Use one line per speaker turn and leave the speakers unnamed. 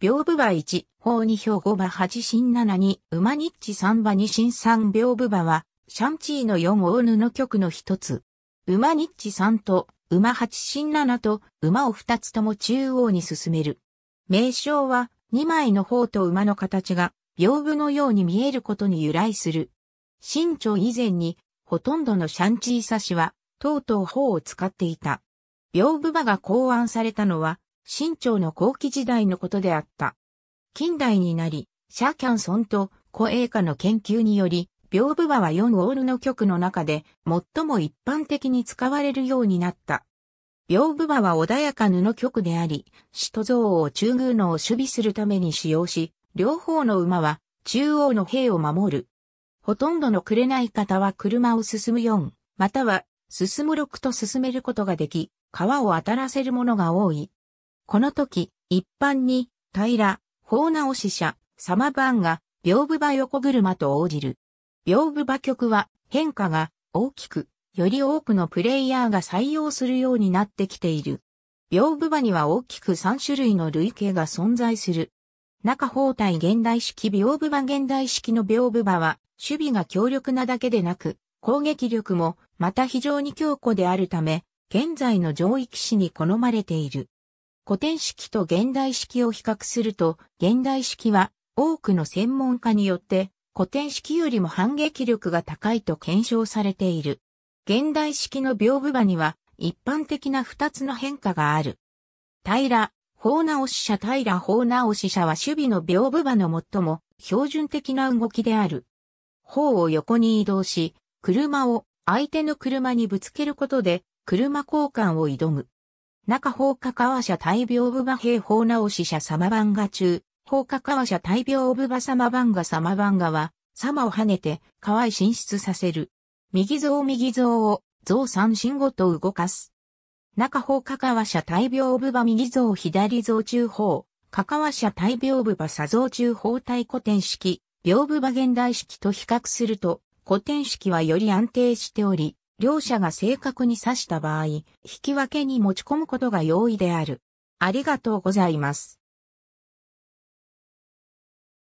屏風馬1、法2表5馬8新7に、馬日ッ3馬2新3屏風馬は、シャンチーの4大布局の一つ。馬日ッ3と、馬8新7と、馬を2つとも中央に進める。名称は、2枚の方と馬の形が、屏風のように見えることに由来する。新朝以前に、ほとんどのシャンチー差しは、とうとう砲を使っていた。屏風馬が考案されたのは、清朝の後期時代のことであった。近代になり、シャーキャンソンと古英化の研究により、屏風場は4オールの曲の中で最も一般的に使われるようになった。屏風場は穏やか布曲であり、使徒像を中宮のを守備するために使用し、両方の馬は中央の兵を守る。ほとんどの紅方は車を進む4、または進む6と進めることができ、川を当たらせるものが多い。この時、一般に、平、法直し者、様番ンが、屏風場横車と応じる。屏風場曲は、変化が大きく、より多くのプレイヤーが採用するようになってきている。屏風場には大きく3種類の類型が存在する。中包帯現代式屏風場現代式の屏風場は、守備が強力なだけでなく、攻撃力もまた非常に強固であるため、現在の上位騎士に好まれている。古典式と現代式を比較すると、現代式は多くの専門家によって古典式よりも反撃力が高いと検証されている。現代式の屏風場には一般的な二つの変化がある。平、法直し者平法直し者は守備の屏風場の最も標準的な動きである。頬を横に移動し、車を相手の車にぶつけることで車交換を挑む。中放火川社大病部馬兵法直し者様番が中、放火川社大病部馬様番が様番がは、様を跳ねて川へ進出させる。右像右像を、像三進ごと動かす。中法かかわ社大病部場右像左像中法、かかわ社大病部場左像中方体古典式、屏部場現代式と比較すると、古典式はより安定しており、両者が正確に指した場合、引き分けに持ち込むことが容易である。ありがとうございます。